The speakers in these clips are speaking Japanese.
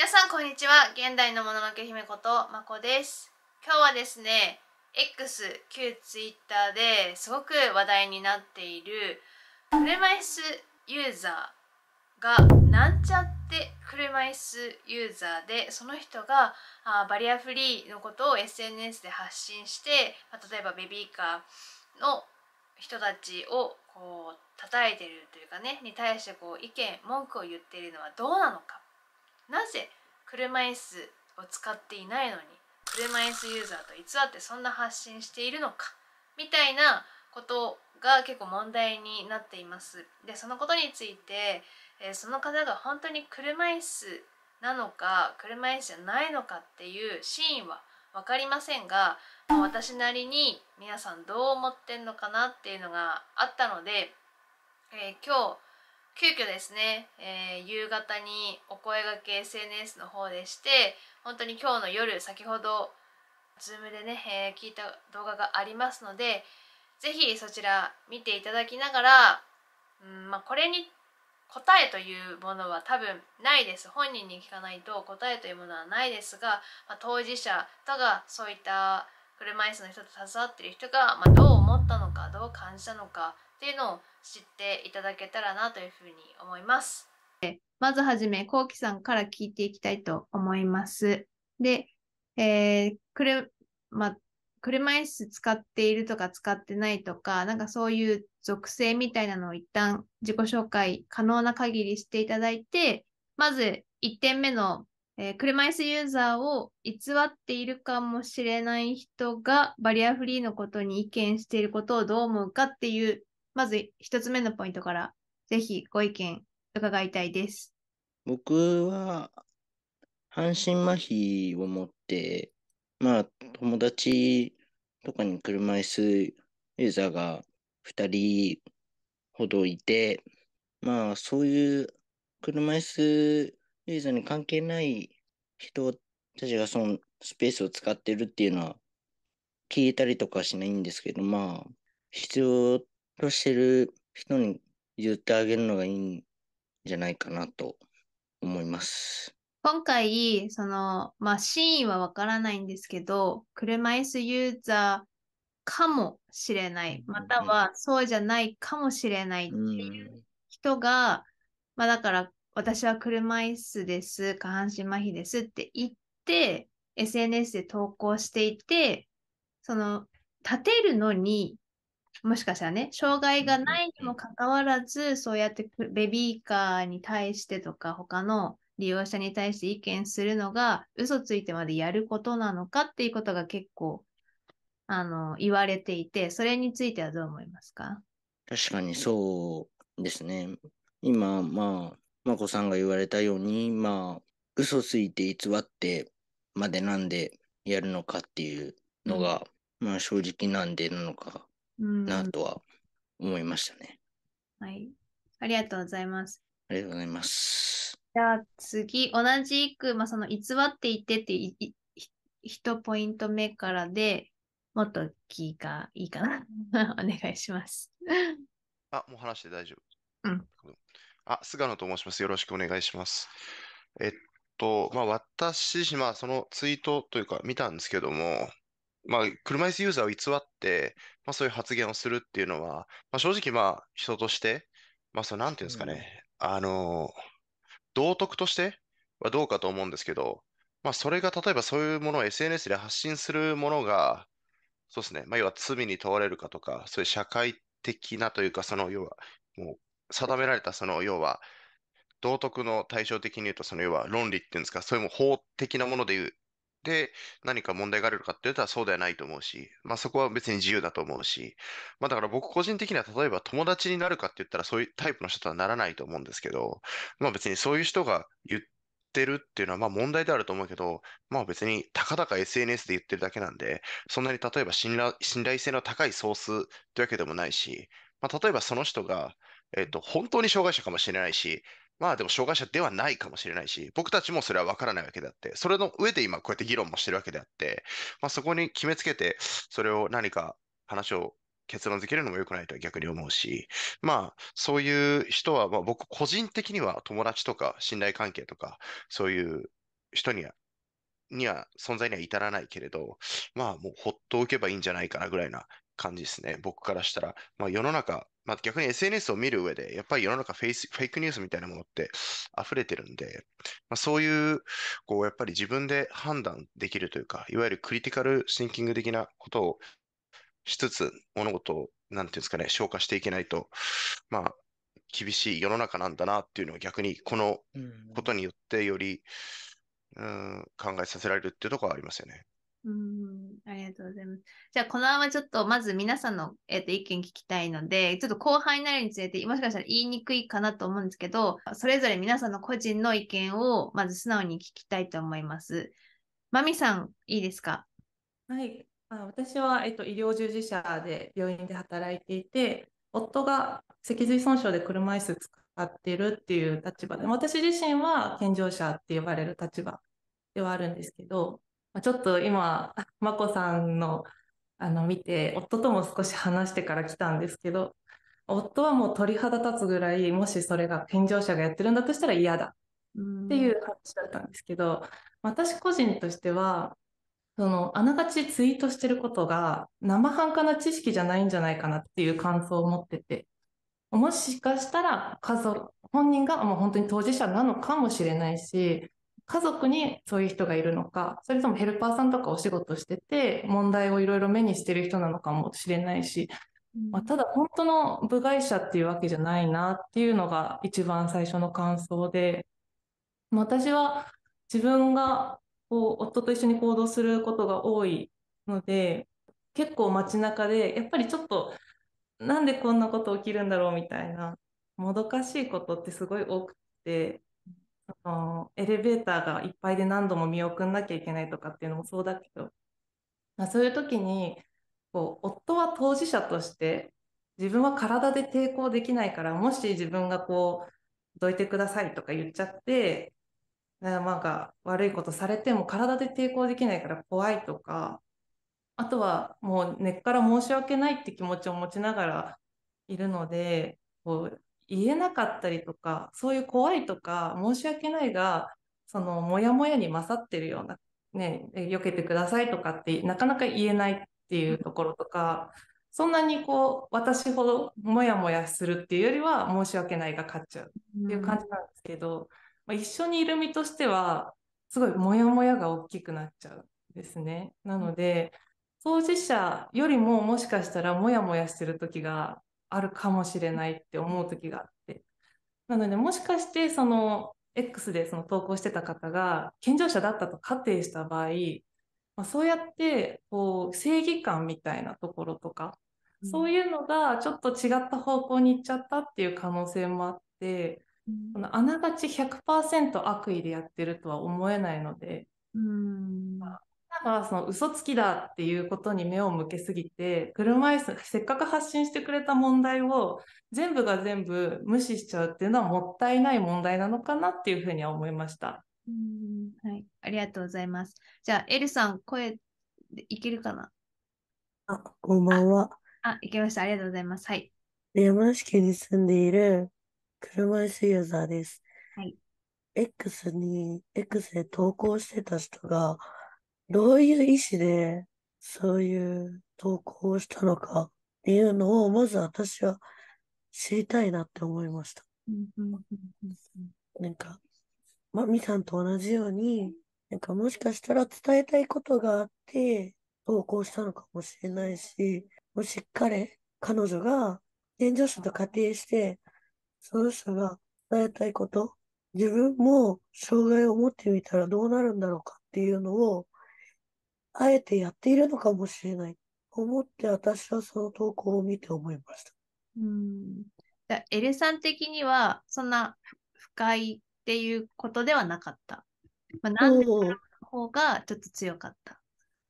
皆さんこんにちは現代のもののけ姫ことまこです今日はですね X 旧 Twitter ですごく話題になっている車椅子ユーザーがなんちゃって車椅子ユーザーでその人があバリアフリーのことを SNS で発信して、ま例えばベビーカーの人たちをこう叩いてるというかねに対してこう意見文句を言っているのはどうなのかなぜ車椅子を使っていないのに車椅子ユーザーと偽ってそんな発信しているのかみたいなことが結構問題になっています。でそのことについて、えその方が本当に車椅子なのか車椅子じゃないのかっていうシーンは分かりませんが私なりに皆さんどう思ってんのかなっていうのがあったので、えー、今日急遽ですね、えー、夕方にお声がけ SNS の方でして本当に今日の夜先ほど Zoom でね、えー、聞いた動画がありますので是非そちら見ていただきながら、うんまあ、これに答えというものは多分ないです本人に聞かないと答えというものはないですが、まあ、当事者とがそういった車椅子の人と携わってる人が、まあ、どう思ったのかどう感じたのかっていうのを知っていただけたらなというふうに思います。まずはじめ、こうきさんから聞いていきたいと思います。で、えー、くれ、ま、車椅子使っているとか使ってないとか、なんかそういう属性みたいなのを一旦自己紹介可能な限りしていただいて、まず1点目の、えー、車椅子ユーザーを偽っているかもしれない人がバリアフリーのことに意見していることをどう思うかっていうまず1つ目のポイントから、ぜひご意見伺いたいです。僕は、半身麻痺を持って、まあ、友達とかに車椅子ユーザーが2人ほどいて、まあ、そういう車椅子ユーザーに関係ない人たちがそのスペースを使ってるっていうのは聞いたりとかしないんですけど、まあ、必要としてる人に言ってあげるのがいいんじゃないかなと思います。今回、その、まあ、真意はわからないんですけど、車椅子ユーザーかもしれない、またはそうじゃないかもしれないっていう人が、うん、まあ、だから、私は車椅子です、下半身麻痺ですって言って、SNS で投稿していて、その、立てるのにもしかしたらね、障害がないにもかかわらず、そうやってベビーカーに対してとか、他の利用者に対して意見するのが、嘘ついてまでやることなのかっていうことが結構、あの、言われていて、それについてはどう思いますか確かにそうですね。今、まあ、眞子さんが言われたように、まあ、嘘ついて偽ってまでなんでやるのかっていうのが、うん、まあ正直なんでなのかなとは思いましたね。はい。ありがとうございます。ありがとうございます。じゃあ次、同じく、まあ、その偽っていてっていいポイント目からでもっと聞いがいいかな。お願いします。あ、もう話して大丈夫。うん。あ、菅野と申します。よろしくお願いします。えっと、まあ、私、まあ、そのツイートというか見たんですけども、まあ、車椅子ユーザーを偽って、まあ、そういう発言をするっていうのは、まあ、正直、まあ、人として、まあ、その、なんていうんですかね、あの、道徳としてはどうかと思うんですけど、まあ、それが例えばそういうものを SNS で発信するものが、そうですね、まあ、要は罪に問われるかとか、そういう社会的なというか、その、要は、もう、定められた、その、要は、道徳の対照的に言うと、その要は論理っていうんですか、そういう法的なもので言うで、何か問題があるかって言ったらそうではないと思うし、まあそこは別に自由だと思うし、まあだから僕個人的には例えば友達になるかって言ったらそういうタイプの人とはならないと思うんですけど、まあ別にそういう人が言ってるっていうのはまあ問題であると思うけど、まあ別にたかだか SNS で言ってるだけなんで、そんなに例えば信頼信頼性の高いソースってわけでもないし、まあ例えばその人が、えっと、本当に障害者かもしれないし、まあでも障害者ではないかもしれないし、僕たちもそれは分からないわけであって、それの上で今こうやって議論もしてるわけであって、まあそこに決めつけて、それを何か話を結論付けるのも良くないとは逆に思うし、まあそういう人は、まあ僕個人的には友達とか信頼関係とか、そういう人には、には存在には至らないけれど、まあもうほっとおけばいいんじゃないかなぐらいな感じですね。僕からしたら、まあ世の中まあ、逆に SNS を見る上で、やっぱり世の中フェイスフェイクニュースみたいなものって溢れてるんで、まあ、そういう、こう、やっぱり自分で判断できるというか、いわゆるクリティカルシンキング的なことをしつつ、物事を、なんていうんですかね、消化していけないと、まあ、厳しい世の中なんだなっていうのを逆に、このことによってより、うん、考えさせられるっていうところはありますよね。うん、ありがとうございます。じゃあ、このままちょっと、まず皆さんの、えーと、意見聞きたいので、ちょっと後半になるにつれて、もしかしたら言いにくいかなと思うんですけど、それぞれ皆さんの個人の意見を、まず素直に聞きたいと思います。まみさん、いいですかはい。あ私は、えっ、ー、と、医療従事者で病院で働いていて、夫が脊髄損傷で車椅子使ってるっていう立場で、私自身は健常者って呼ばれる立場ではあるんですけど、ちょっと今、眞 子さんのあの見て、夫とも少し話してから来たんですけど、夫はもう鳥肌立つぐらい、もしそれが健常者がやってるんだとしたら嫌だっていう話だったんですけど、私個人としては、その、あながちツイートしてることが生半可な知識じゃないんじゃないかなっていう感想を持ってて、もしかしたら家族、本人がもう本当に当事者なのかもしれないし、家族にそういう人がいるのか、それともヘルパーさんとかお仕事してて、問題をいろいろ目にしてる人なのかもしれないし、まあ、ただ本当の部外者っていうわけじゃないなっていうのが一番最初の感想で、私は自分がこう夫と一緒に行動することが多いので、結構街中でやっぱりちょっとなんでこんなこと起きるんだろうみたいなもどかしいことってすごい多くてのエレベーターがいっぱいで何度も見送んなきゃいけないとかっていうのもそうだけど、まあ、そういう時にこう夫は当事者として自分は体で抵抗できないからもし自分がこう「どいてください」とか言っちゃってなんか悪いことされても体で抵抗できないから怖いとかあとはもう根っから申し訳ないって気持ちを持ちながらいるのでこう言えなかったりとかそういう怖いとか申し訳ないがそのモヤモヤに勝ってるようなね避けてくださいとかってなかなか言えないっていうところとかそんなにこう私ほどモヤモヤするっていうよりは申し訳ないが勝っちゃうっていう感じなんですけど、うん、まあ、一緒にいる身としてはすごいモヤモヤが大きくなっちゃうんですね。なので、当事者よりももしかしたらモヤモヤしてる時があるかもしれないって思う時があって。なので、もしかして、その、X でその投稿してた方が健常者だったと仮定した場合、まあ、そうやってこう正義感みたいなところとか、うん、そういうのがちょっと違った方向に行っちゃったっていう可能性もあって、うん、のあながち100%悪意でやってるとは思えないので、うんまあ、がその嘘つきだっていうことに目を向けすぎて車椅子せっかく発信してくれた問題を全部が全部無視しちゃうっていうのはもったいない問題なのかなっていうふうには思いました。うんはい、ありがとうございます。じゃあ、エルさん、声いけるかなあ、こんばんは。あ、いけました。ありがとうございます。はい。山梨県に住んでいる車椅子ユーザーです。はい。X に、X で投稿してた人が、どういう意思で、そういう投稿をしたのかっていうのを、まず私は知りたいなって思いました。なんか、まみさんと同じように、なんかもしかしたら伝えたいことがあって、投稿したのかもしれないし、もし彼、彼女が、現状者と仮定して、その人が伝えたいこと、自分も障害を持ってみたらどうなるんだろうかっていうのをあえてやっているのかもしれない。思って私はその投稿を見て思いました。うん。エレさん的には、そんな不快っていうことではなかった。まあ、なんでの方がちょっと強かった。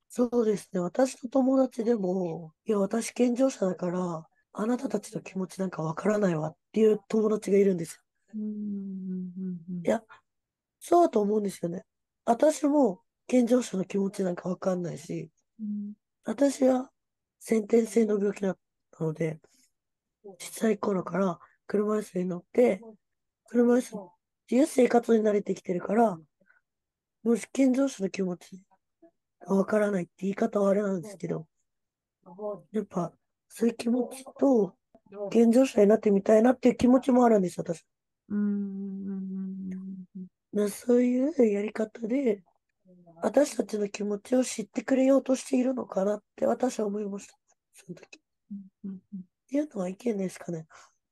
そうですね。私の友達でも、いや、私健常者だから、あなたたちの気持ちなんかわからないわっていう友達がいるんですよ。うん、いや、そうだと思うんですよね。私も健常者の気持ちなんかわかんないし、うん、私は先天性の病気だったので、小さい頃から車椅子に乗って、車椅子自由生活に慣れてきてるから、もし健常者の気持ちがわからないって言い方はあれなんですけど、やっぱそういう気持ちと健常者になってみたいなっていう気持ちもあるんです、私。うんそういうやり方で、私たちの気持ちを知ってくれようとしているのかなって私は思いました。その時。うんうん、っていうのは意見ですかね。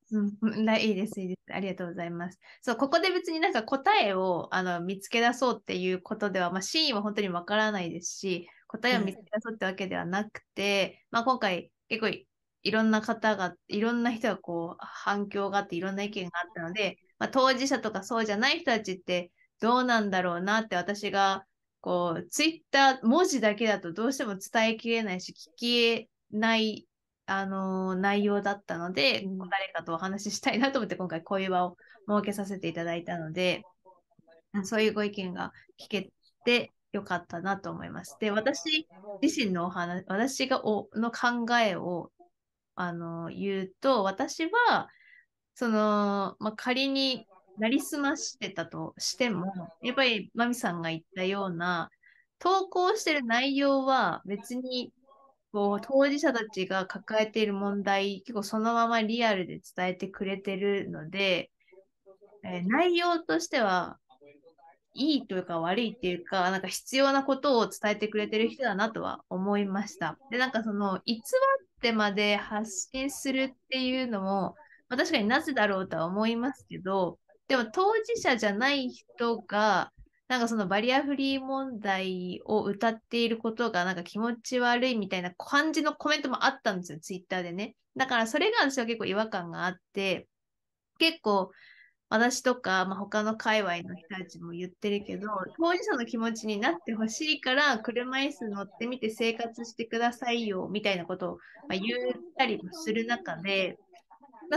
うん、いいです、いいです。ありがとうございます。そう、ここで別になんか答えをあの見つけ出そうっていうことでは、まあ、真意は本当にわからないですし、答えを見つけ出そうってわけではなくて、うん、まあ、今回結構いろんな方が、いろんな人がこう反響があって、いろんな意見があったので、まあ、当事者とかそうじゃない人たちってどうなんだろうなって私がこう、ツイッター、文字だけだとどうしても伝えきれないし、聞けない、あのー、内容だったので、うん、誰かとお話ししたいなと思って、今回こういう場を設けさせていただいたので、そういうご意見が聞けてよかったなと思います。で、私自身のお話、私がおの考えを、あのー、言うと、私は、その、まあ、仮になりすましてたとしても、やっぱりマミさんが言ったような、投稿してる内容は別にこう当事者たちが抱えている問題、結構そのままリアルで伝えてくれてるので、えー、内容としてはいいというか悪いっていうか、なんか必要なことを伝えてくれてる人だなとは思いました。で、なんかその偽ってまで発信するっていうのも、まあ、確かになぜだろうとは思いますけど、でも当事者じゃない人が、なんかそのバリアフリー問題を歌っていることがなんか気持ち悪いみたいな感じのコメントもあったんですよ、ツイッターでね。だからそれが私は結構違和感があって、結構私とか、まあ、他の界隈の人たちも言ってるけど、当事者の気持ちになってほしいから、車椅子乗ってみて生活してくださいよ、みたいなことを、言ったりもする中で、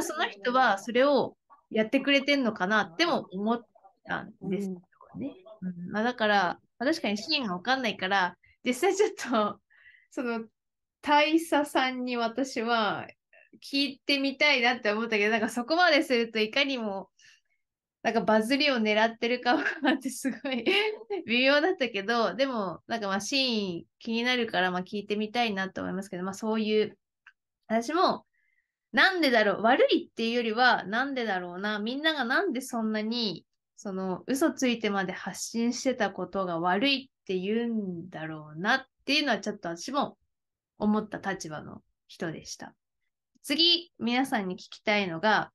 その人はそれをやってくれてんのかなっても思ったんですよね。うん、うん、まあ、だから、まあ、確かにシーンがわかんないから、実際ちょっと、その、大佐さんに私は聞いてみたいなって思ったけど、なんかそこまでするといかにも、なんかバズりを狙ってるかなってすごい 微妙だったけど、でもなんかまあシーン気になるからまあ聞いてみたいなと思いますけど、まあそういう、私もなんでだろう悪いっていうよりはなんでだろうなみんながなんでそんなにその嘘ついてまで発信してたことが悪いって言うんだろうなっていうのはちょっと私も思った立場の人でした。次皆さんに聞きたいのが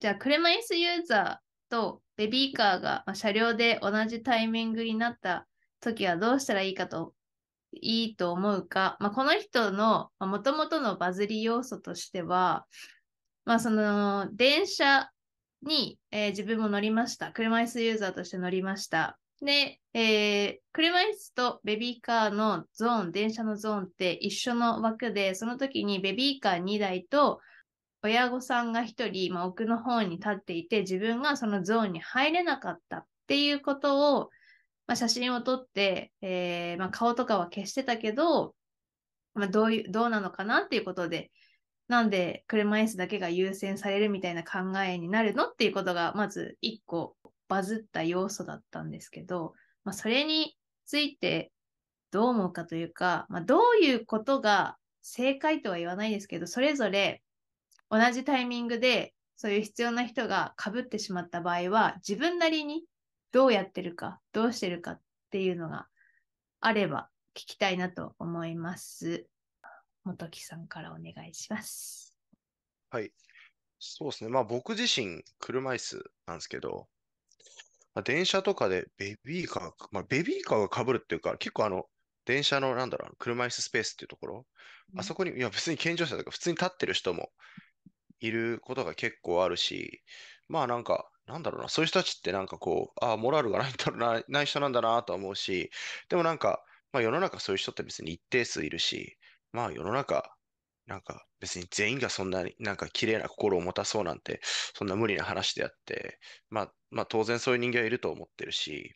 じゃあ車椅子ユーザーとベビーカーが車両で同じタイミングになった時はどうしたらいいかといいと思うか、まあ、この人のもともとのバズり要素としては、まあ、その電車に、えー、自分も乗りました。車椅子ユーザーとして乗りました。で、えー、車椅子とベビーカーのゾーン、電車のゾーンって一緒の枠で、その時にベビーカー2台と親御さんが1人、まあ、奥の方に立っていて、自分がそのゾーンに入れなかったっていうことを、まあ、写真を撮って、えー、まあ、顔とかは消してたけど、まあ、どういうどうなのかなっていうことで、なんで車椅子だけが優先されるみたいな考えになるのっていうことが、まず一個バズった要素だったんですけど、まあ、それについてどう思うかというか、まあ、どういうことが正解とは言わないですけど、それぞれ同じタイミングでそういう必要な人がかぶってしまった場合は、自分なりにどうやってるか、どうしてるかっていうのがあれば聞きたいなと思います。本木さんからお願いします。はい。そうですね。まあ僕自身、車椅子なんですけど、まあ、電車とかでベビーカー、まあ、ベビーカーが被るっていうか、結構あの、電車のなんだろう、車椅子スペースっていうところ、あそこに、いや別に健常者とか普通に立ってる人もいることが結構あるし、まあなんか、なんだろうな、そういう人たちってなんかこう、ああ、モラルがないんだろうな、ない人なんだなと思うし、でもなんか、まあ世の中そういう人って別に一定数いるし、まあ世の中、なんか別に全員がそんなになんか綺麗な心を持たそうなんて、そんな無理な話であって、まあ、まあ当然そういう人間はいると思ってるし、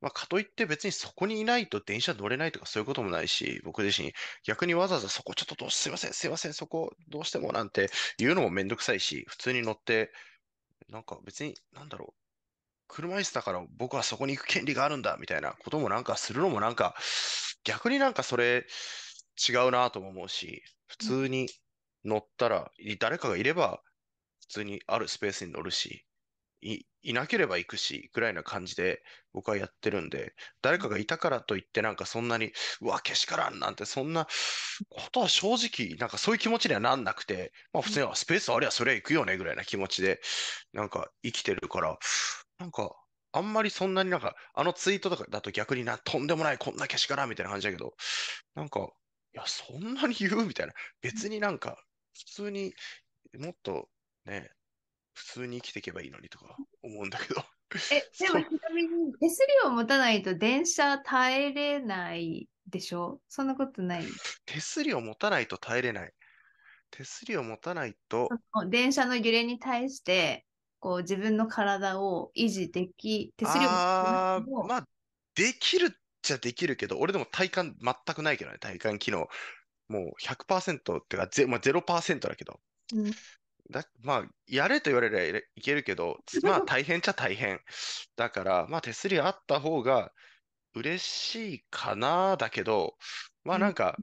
まあ、かといって別にそこにいないと電車乗れないとかそういうこともないし、僕自身逆にわざわざそこちょっとどうすいません、すいません、そこどうしてもなんて言うのもめんどくさいし、普通に乗ってなんか別に、なんだろう。車椅子だから僕はそこに行く権利があるんだみたいなこともなんかするのもなんか逆になんかそれ違うなとも思うし普通に乗ったら誰かがいれば普通にあるスペースに乗るしいなければ行くし、ぐらいな感じで僕はやってるんで、誰かがいたからといってなんかそんなに、うわ、けしからんなんてそんなことは正直、なんかそういう気持ちにはなんなくて、まあ普通にはスペースありゃそれは行くよねぐらいな気持ちで、なんか生きてるから、なんかあんまりそんなになんか、あのツイートとかだと逆にな、とんでもない、こんなけしからんみたいな感じだけど、なんか、いや、そんなに言うみたいな。別になんか、普通にもっとね、普通に生きていけばいいのにとか思うんだけど。え、でもちなみに手すりを持たないと電車耐えれないでしょそんなことない手すりを持たないと耐えれない。手すりを持たないと。電車の揺れに対して、こう自分の体を維持でき、手すりを持たないと。まあ、できるっちゃできるけど、俺でも体感全くないけどね、体感機能。もう100%ってか、まあ、0%だけど。うん、だまあ、やれと言われればいけるけど、まあ大変っちゃ大変。だから、まあ手すりあった方が嬉しいかな、だけど、まあなんか、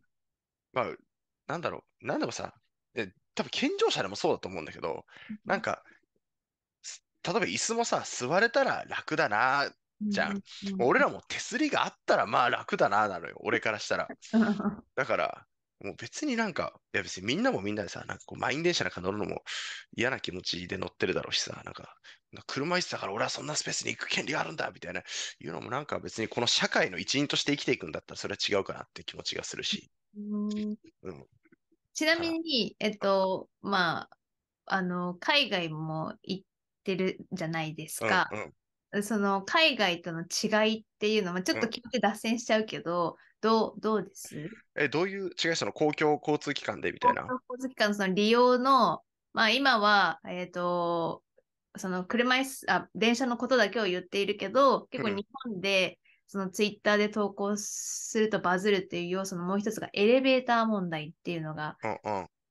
まあ、なんだろう、なんでもさ、で多分健常者でもそうだと思うんだけど、なんか、例えば椅子もさ、座れたら楽だな、じゃん。俺らも手すりがあったらまあ楽だな、なのよ、俺からしたら。だから、もう別になんか、いや別にみんなもみんなでさ、なんかこう満員電車なんか乗るのも嫌な気持ちで乗ってるだろうしさ、なんか、んか車椅子だから俺はそんなスペースに行く権利があるんだみたいな、いうのもなんか別にこの社会の一員として生きていくんだったらそれは違うかなって気持ちがするし。うん、ちなみに、えっと、まあ、あの、海外も行ってるじゃないですか。うんうん、その海外との違いっていうのは、ちょっと気持て脱線しちゃうけど、うんどう、どうですえ、どういう違いしたの公共交通機関でみたいな。公共交通機関のその利用の、まあ今は、えっ、ー、と、その車椅子あ、電車のことだけを言っているけど、結構日本で、うん、そのツイッターで投稿するとバズるっていう要素のもう一つがエレベーター問題っていうのが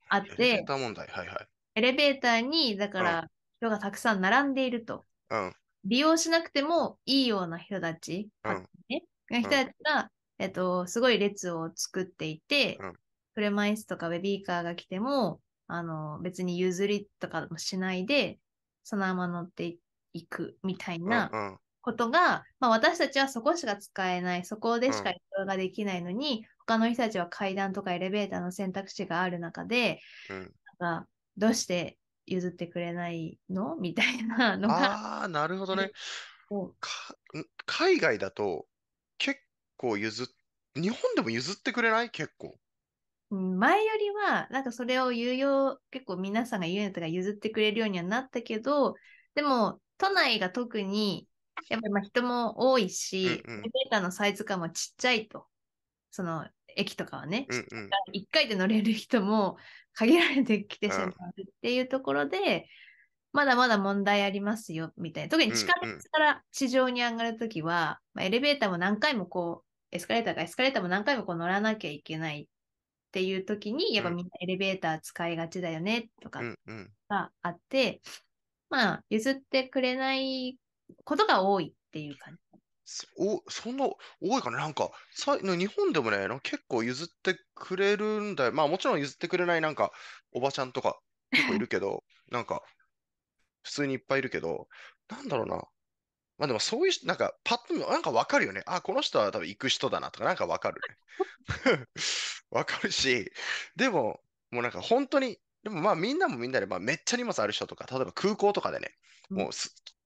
あって、うんうん、エレベーター問題、はいはい。エレベーターに、だから人がたくさん並んでいると。うん、利用しなくてもいいような人たち、うん、人たちが、えっと、すごい列を作っていて、うん、車椅子とかベビーカーが来ても、あの、別に譲りとかもしないで、そのまま乗っていくみたいなことが、うんうん、まあ、私たちはそこしか使えない、そこでしか移動ができないのに、うん、他の人たちは階段とかエレベーターの選択肢がある中で、うん、なんかどうして譲ってくれないの みたいなのが。ああ、なるほどね。海外だと結構譲日本でも譲ってくれない結構。前よりは、なんかそれを有用、結構皆さんが言うとかが譲ってくれるようにはなったけど、でも、都内が特に、やっぱりま人も多いし、エレベーターのサイズ感もちっちゃいと。その、駅とかはね、うんうん、1回で乗れる人も限られてきてしまうっていうところで、まだまだ問題ありますよ、みたいな。特に地下鉄から地上に上がるときは、うんうん、まあ、エレベーターも何回もこう、エスカレーターがエスカレーターも何回もこう乗らなきゃいけないっていう時に、やっぱみんなエレベーター使いがちだよねとかがあって、うんうん、まあ、譲ってくれないことが多いっていう感じ。おそんな多いかな、なんかさ日本でもね、結構譲ってくれるんだよ。まあもちろん譲ってくれないなんかおばちゃんとか結構いるけど、なんか普通にいっぱいいるけど、なんだろうな、まあでもそういう、なんか、パッと、なんかわかるよね。あ、この人は多分行く人だなとか、なんかわかるね。わかるし、でも、もうなんか本当に、でもまあみんなもみんなで、まあめっちゃ荷物ある人とか、例えば空港とかでね、もう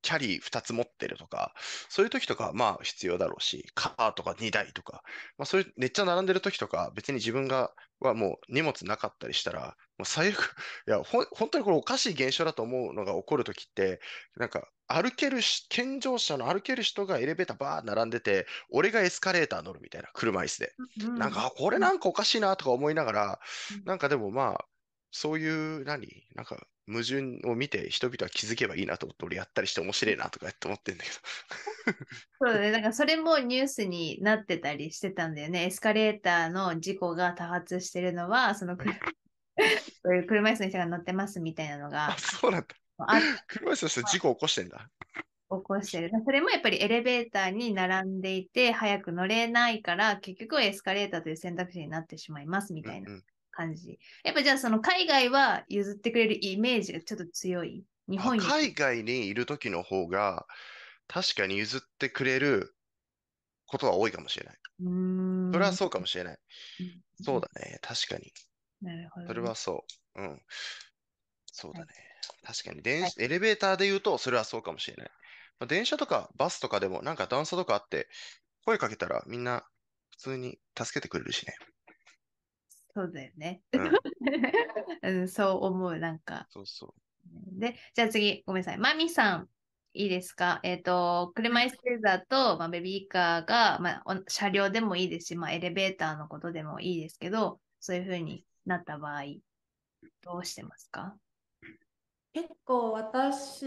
キャリー2つ持ってるとか、そういう時とか、まあ必要だろうし、カーとか2台とか、まあそういう、めっちゃ並んでる時とか、別に自分が、はもう荷物なかったりしたら、もう最悪、いや、ほ、本当にこれおかしい現象だと思うのが起こる時って、なんか、歩けるし、健常者の歩ける人がエレベーターバー並んでて、俺がエスカレーター乗るみたいな、車椅子で。なんか、これなんかおかしいなとか思いながら、なんかでもまあ、そういう何、なんか矛盾を見て人々は気づけばいいなと思って、俺やったりして面白いなとかって思ってんだけど。そうだね、なんかそれもニュースになってたりしてたんだよね。エスカレーターの事故が多発してるのは、その車、そういう車椅子の人が乗ってますみたいなのが。そうなんだ。あ 車椅子の事故起こしてんだ。起こしてる。それもやっぱりエレベーターに並んでいて、早く乗れないから、結局エスカレーターという選択肢になってしまいますみたいな感じ。うんうん、やっぱじゃあ、その海外は譲ってくれるイメージがちょっと強い。日本海外にいる時の方が、確かに譲ってくれることは多いかもしれない。うんそれはそうかもしれない。そうだね、確かに。なるほど、ね、それはそう。うん。そうだね。確かに電、エレベーターで言うと、それはそうかもしれない。ま電車とかバスとかでも、なんか段差とかあって、声かけたらみんな普通に助けてくれるしね。そうだよね。うん うん、そう思う、なんか。そうそう。で、じゃあ次、ごめんなさい。マミさん、いいですかえっ、ー、と、車椅子ユーザーと、まあ、ベビーカーが、まあ、車両でもいいですし、まあ、エレベーターのことでもいいですけど、そういうふうになった場合、どうしてますか結構私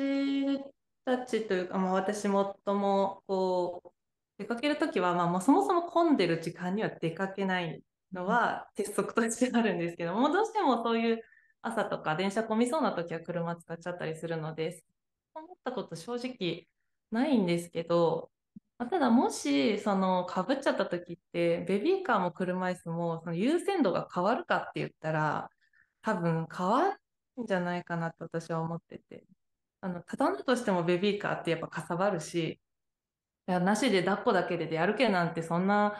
たちというか、まあ、私もともこう出かけるときは、まあ、まあそもそも混んでる時間には出かけないのは鉄則としてあるんですけどもどうしてもそういう朝とか電車混みそうなときは車使っちゃったりするので思ったこと正直ないんですけど、まあ、ただもしかぶっちゃったときってベビーカーも車椅子もその優先度が変わるかって言ったら多分変わんじゃないかなって私は思ってて。あの、畳だとしてもベビーカーってやっぱかさばるし、いや、なしで抱っこだけでで歩けなんてそんな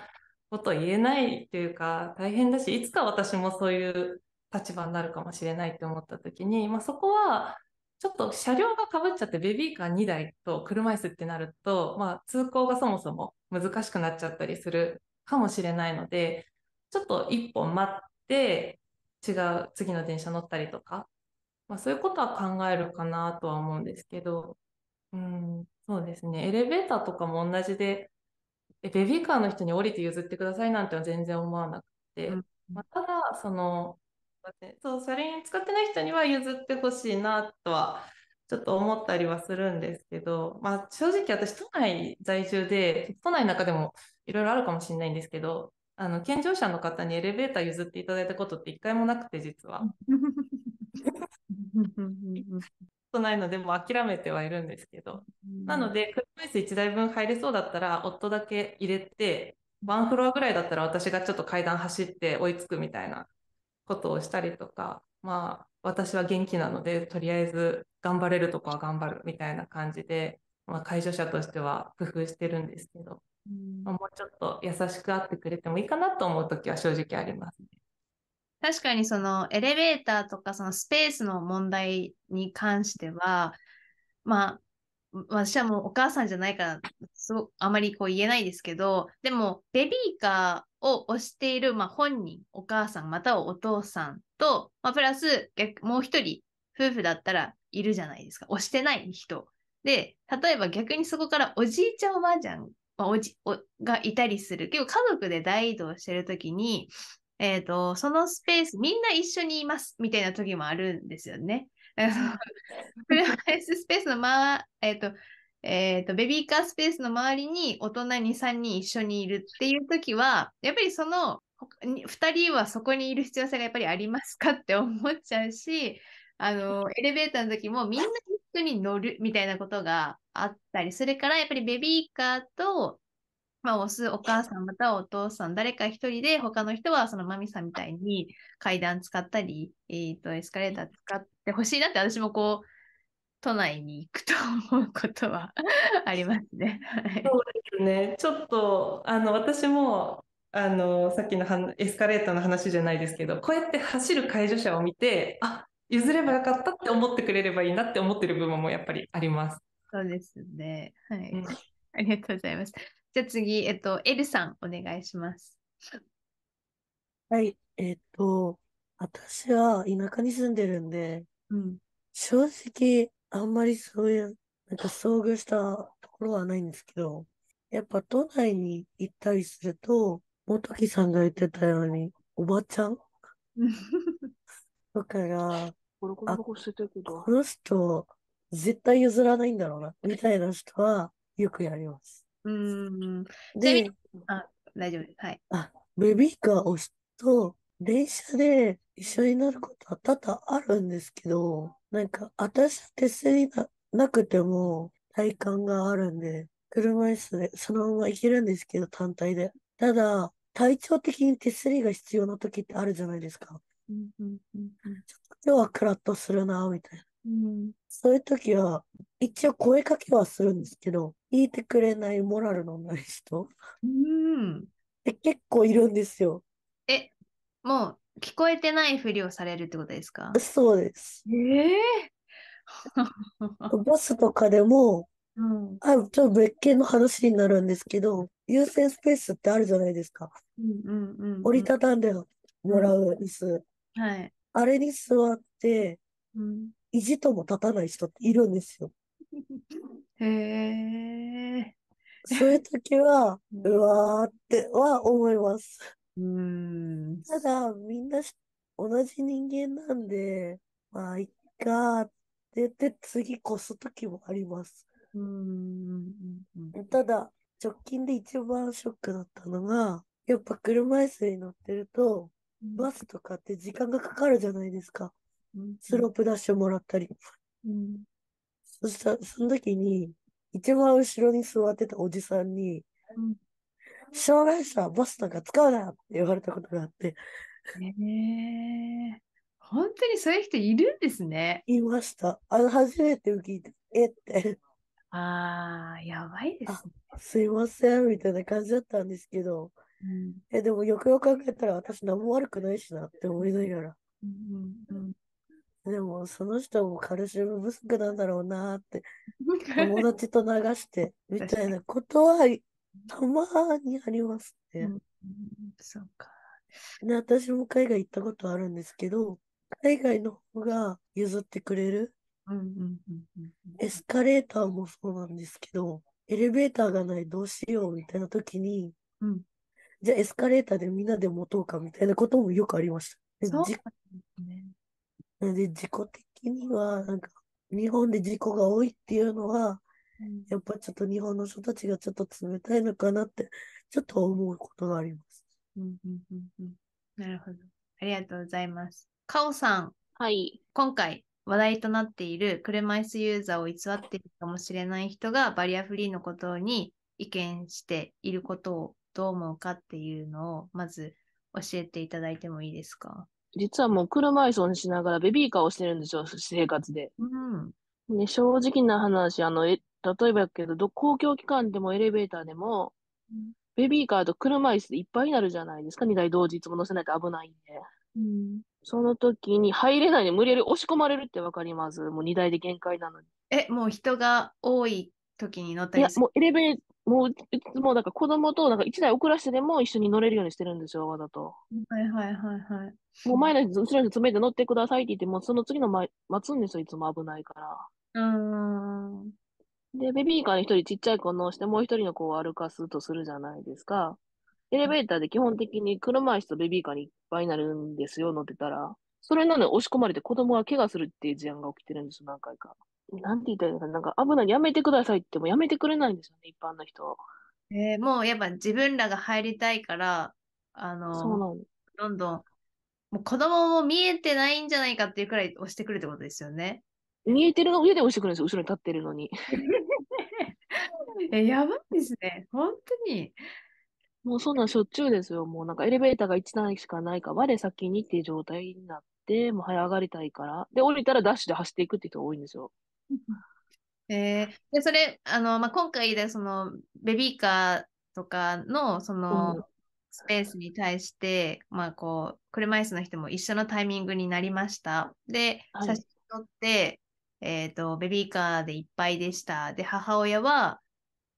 こと言えないというか、大変だし、いつか私もそういう立場になるかもしれないって思った時に、まあ、そこは、ちょっと車両がかぶっちゃってベビーカー2台と車椅子ってなると、まあ、通行がそもそも難しくなっちゃったりするかもしれないので、ちょっと1本待って、違う、次の電車乗ったりとか、まあ、そういうことは考えるかなとは思うんですけど、うん、そうですね。エレベーターとかも同じで、えベビーカーの人に降りて譲ってくださいなんては全然思わなくて、うん、まあ、ただ、その、そう、車輪使ってない人には譲ってほしいなとは、ちょっと思ったりはするんですけど、まあ、正直私、都内在住で、都内の中でもいろいろあるかもしれないんですけど、あの、健常者の方にエレベーター譲っていただいたことって一回もなくて、実は。とないので、も諦めてはいるんですけど。うん、なので、車椅子1台分入れそうだったら、夫だけ入れて、ワンフロアぐらいだったら私がちょっと階段走って追いつくみたいなことをしたりとか、まあ、私は元気なので、とりあえず頑張れるとこは頑張るみたいな感じで、まあ、介助者としては工夫してるんですけど、うん、もうちょっと優しく会ってくれてもいいかなと思う時は正直ありますね。確かにそのエレベーターとかそのスペースの問題に関しては、まあ、私はもうお母さんじゃないからあまりこう言えないですけど、でもベビーカーを押している、まあ、本人、お母さんまたはお父さんと、まあ、プラス逆もう一人夫婦だったらいるじゃないですか。押してない人。で、例えば逆にそこからおじいちゃんおばあちゃんまあ、おじおがいたりする。結構家族で大移動してるときに、えー、と、そのスペース、みんな一緒にいます、みたいな時もあるんですよね。車椅子スペースの、ま、えー、と、えー、と、ベビーカースペースの周りに大人2、3人一緒にいるっていう時は、やっぱりその、2人はそこにいる必要性がやっぱりありますかって思っちゃうし、あの、エレベーターの時もみんな一緒に乗るみたいなことがあったり、それからやっぱりベビーカーとまあ、おすお母さんまたお父さん誰か一人で他の人はそのマミさんみたいに階段使ったり、えー、とエスカレーター使ってほしいなって私もこう都内に行くと思うことは ありますね。そうですねちょっとあの私もあのさっきのエスカレーターの話じゃないですけどこうやって走る介助者を見てあ譲ればよかったって思ってくれればいいなって思ってる部分もやっぱりあります。そうですね、はい、うん、ありがとうございます。じゃあ次、えっと、エルさん、お願いします。はい、えっと、私は田舎に住んでるんで、うん、正直、あんまりそういう、なんか遭遇したところはないんですけど、やっぱ都内に行ったりすると、元木さんが言ってたように、おばちゃん とかが、この人、絶対譲らないんだろうな、みたいな人は、よくやります。うん。で、あ、大丈夫です。はい。あ、ベビーカーをすと、電車で一緒になることは多々あるんですけど、なんか私は手すりななくても体感があるんで、車椅子でそのまま行けるんですけど、単体で。ただ、体調的に手すりが必要な時ってあるじゃないですか。うんうんうん、ちょっと今日はクラッとするな、みたいな。うん、そういう時は、一応声かけはするんですけど、聞いてくれないモラルのない人。うん。で、結構いるんですよ。え、もう聞こえてないふりをされるってことですかそうです。ええー、ボ スとかでも、うん、あ、ちょっと別件の話になるんですけど、優先スペースってあるじゃないですか。うんうんうん、折りたたんでもらう椅子。うん、はい。あれに座って、うん、意地とも立たない人っているんですよ。へえ。そういう時は、うわーっては思います。うん。ただ、みんな同じ人間なんで、まあ、いっかーって言って、次越す時もあります。うん。ただ、直近で一番ショックだったのが、やっぱ車椅子に乗ってると、バスとかって時間がかかるじゃないですか。スロープ出してもらったり。うん、そしたら、その時に、一番後ろに座ってたおじさんに、うん、障害者はバスなんか使うなって言われたことがあって。えー、本当にそういう人いるんですね。いました。あの、初めて聞いて、えって。ああ、やばいです、ね、すいません、みたいな感じだったんですけど、うん、えでもよくよく考えたら私何も悪くないしなって思いながら。うんうんでもその人もカルシウム不足なんだろうなって 友達と流してみたいなことはたまにありますね。そうかで私も海外行ったことあるんですけど海外の方が譲ってくれる、うんうんエスカレーターもそうなんですけどエレベーターがないどうしようみたいな時に、うん、じゃあエスカレーターでみんなで持とうかみたいなこともよくありました。で、自己的には、なんか、日本で事故が多いっていうのは、うん、やっぱちょっと日本の人たちがちょっと冷たいのかなって、ちょっと思うことがあります。うんうんうんうん、なるほど。ありがとうございます。かおさん。はい。今回、話題となっている車椅子ユーザーを偽っているかもしれない人がバリアフリーのことに意見していることをどう思うかっていうのをまず教えていただいてもいいですか実はもう車椅子をしながらベビーカーをしてるんですよ、生活で。うん、で正直な話、あの、え、例えばやけど、ど、公共機関でもエレベーターでも、うん、ベビーカーと車椅子でいっぱいになるじゃないですか、2台同時いつも乗せないと危ないんで。うん、その時に入れないで無理やり押し込まれるってわかります。もう2台で限界なのに。え、もう人が多い時に乗ったりいや、もうエレベーもう、いつも、なんか子供と、なんか一台遅らしてでも一緒に乗れるようにしてるんですよ、わざと。はいはいはいはい。もう前の人、後ろに詰めて乗ってくださいって言って、もうその次の前、待つんですよ、いつも危ないから。うん。で、ベビーカーに一人ちっちゃい子乗して、もう一人の子を歩かすとするじゃないですか。エレベーターで基本的に車椅子とベビーカーにいっぱいになるんですよ、乗ってたら。それなのに押し込まれて子供が怪我するっていう事案が起きてるんですよ、何回か。なんて言ったらいいのかな、なんか危ないやめてくださいってもやめてくれないんですよね、一般の人。えー、もうやっぱ自分らが入りたいから、あそうなのどんどん、もう子供も見えてないんじゃないかっていうくらい押してくるってことですよね。見えてるの上で押してくるんですよ、後ろに立ってるのに。え、やばいですね。本当に。もうそんなしょっちゅうですよ。もうなんかエレベーターが1段しかないから、我先にっていう状態になって、もう早上がりたいから。で、降りたらダッシュで走っていくって人が多いんですよ。えー、でそれあの、まあ、今回でそのベビーカーとかのそのスペースに対して、うん、まあ、こう車椅子の人も一緒のタイミングになりました。で写真撮って、はい、えーと、ベビーカーでいっぱいでした。で母親は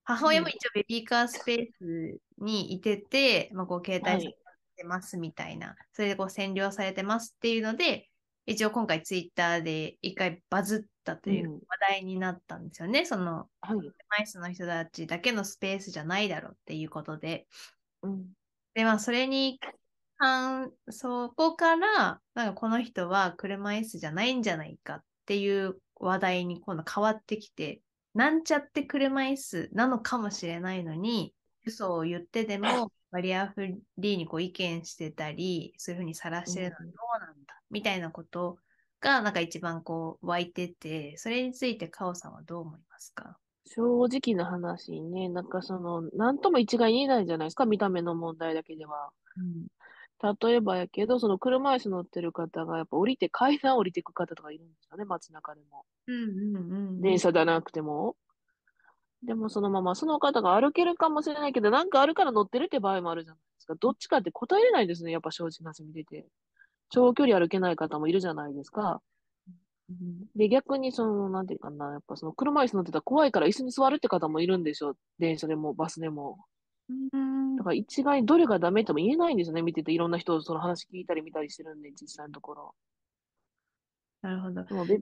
母親も一応ベビーカースペースにいてて、うん、まあ、こう携帯してますみたいな、はい、それでこう占領されてますっていうので一応今回ツイッターで一回バズって。たという話題になったんですよね。うん、その、はい、車椅子の人たちだけのスペースじゃないだろうっていうことで。うん、で、まあ、それに、そこから、なんかこの人は車椅子じゃないんじゃないかっていう話題に今度変わってきて、なんちゃって車椅子なのかもしれないのに、嘘を言ってでもバリアフリーにこう意見してたり、そういうふうにさらしてるのはどうなんだ、みたいなことがなんか一番こう湧いてて、それについてカオさんはどう思いますか正直な話ね、なんかその、なんとも一概に言えないじゃないですか、見た目の問題だけでは。うん、例えばやけど、その車椅子乗ってる方が、やっぱ降りて、階段降りていく方とかいるんですよね、街中でも。うんうんうん。電車じゃなくても。でもそのまま、その方が歩けるかもしれないけど、なんかあるから乗ってるって場合もあるじゃないですか。どっちかって答えれないですね、やっぱ正直な話見てて。長距離歩けない方もいるじゃないですか。で、逆にその、なんていうかな、やっぱその車椅子乗ってたら怖いから椅子に座るって方もいるんでしょ。電車でもバスでも。だから一概にどれがダメとも言えないんですよね。見てていろんな人その話聞いたり見たりしてるんで、実際のところ。なるほど。もベ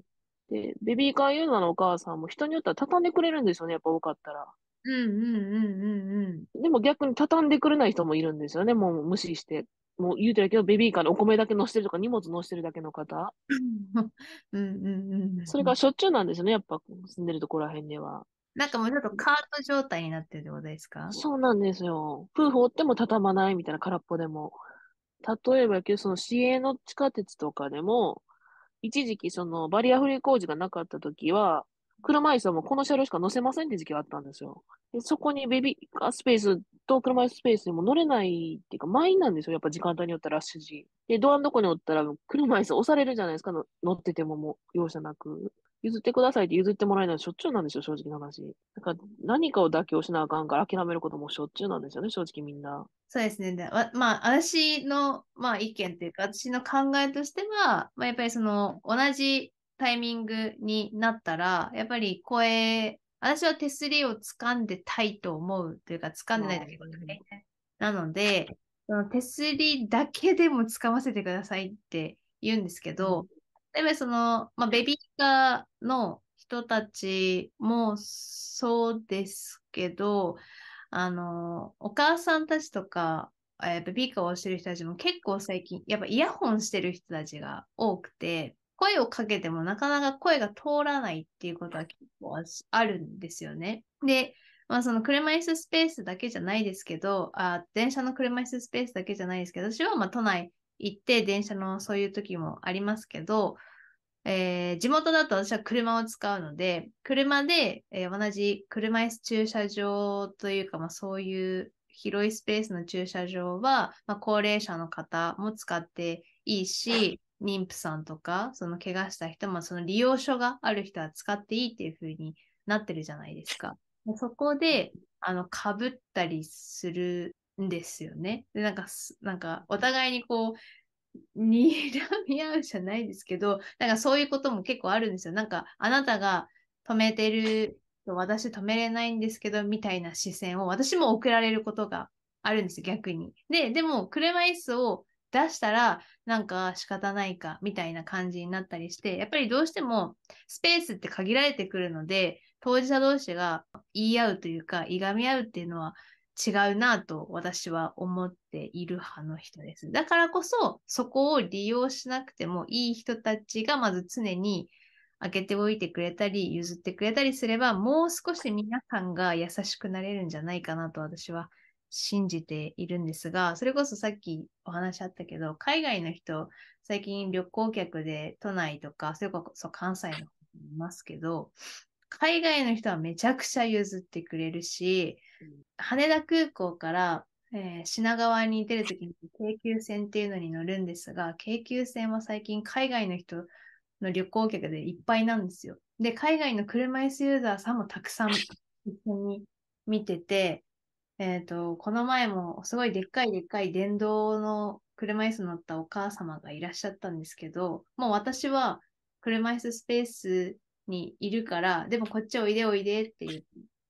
でベビーカーユーザーのお母さんも人によっては畳んでくれるんですよね。やっぱ多かったら。うんうんうんうんうん。でも逆に畳んでくれない人もいるんですよね。もう無視してもう言うてるけど、ベビーカーのお米だけ乗せてるとか、荷物乗せてるだけの方。うんうんうん。それがしょっちゅうなんですよね、やっぱ住んでるところら辺では。なんかもうちょっとカート状態になってるってことですかそうなんですよ。夫婦おっても畳まないみたいな空っぽでも。例えばその市営の地下鉄とかでも、一時期そのバリアフリー工事がなかった時は、車椅子はもうこの車両しか乗せませんって時期があったんですよ。でそこにベビースペースと車椅子スペースにも乗れないっていうか、満員なんですよ。やっぱ時間帯によったらラッシュ時。で、ドアのとこにおったら車椅子押されるじゃないですか。乗っててももう容赦なく。譲ってくださいって譲ってもらえないのしょっちゅうなんですよ、正直な話。か何かを妥協しなあかんから諦めることもしょっちゅうなんですよね、正直みんな。そうですね。まあ、私の、まあ、意見っていうか、私の考えとしては、まあ、やっぱりその、同じタイミングになったら、やっぱり声、私は手すりを掴んでたいと思うというか、掴んでないけなので、その手すりだけでも掴ませてくださいって言うんですけど、例えばその、まあ、ベビーカーの人たちもそうですけど、あの、お母さんたちとか、えー、ベビーカーをしてる人たちも結構最近、やっぱイヤホンしてる人たちが多くて、声をかけてもなかなか声が通らないっていうことは結構あるんですよね。で、まあ、その車椅子スペースだけじゃないですけど、あ電車の車椅子スペースだけじゃないですけど、私はま都内行って電車のそういう時もありますけど、えー、地元だと私は車を使うので、車で、えー、同じ車椅子駐車場というか、まあ、そういう広いスペースの駐車場は、まあ、高齢者の方も使っていいし、妊婦さんとか、その怪我した人も、その利用書がある人は使っていいっていう風になってるじゃないですか。そこで、あの、かぶったりするんですよね。で、なんか、なんか、お互いにこう、にらみ合うじゃないですけど、なんかそういうことも結構あるんですよ。なんか、あなたが止めてる、私止めれないんですけど、みたいな視線を私も送られることがあるんですよ、逆に。で、でも、車椅子を出したら、なんか仕方ないかみたいな感じになったりして、やっぱりどうしてもスペースって限られてくるので、当事者同士が言い合うというか、いがみ合うっていうのは違うなと私は思っている派の人です。だからこそ、そこを利用しなくてもいい人たちがまず常に開けておいてくれたり、譲ってくれたりすれば、もう少し皆さんが優しくなれるんじゃないかなと私は信じているんですが、それこそさっきお話あったけど、海外の人、最近旅行客で都内とか、それこそ関西の方もいますけど、海外の人はめちゃくちゃ譲ってくれるし、羽田空港から、えー、品川に出るときに京急線っていうのに乗るんですが、京急線は最近海外の人の旅行客でいっぱいなんですよ。で、海外の車椅子ユーザーさんもたくさん一緒に見てて、えっ、ー、と、この前もすごいでっかいでっかい電動の車椅子乗ったお母様がいらっしゃったんですけど、もう私は車椅子スペースにいるから、でもこっちおいでおいでっていう。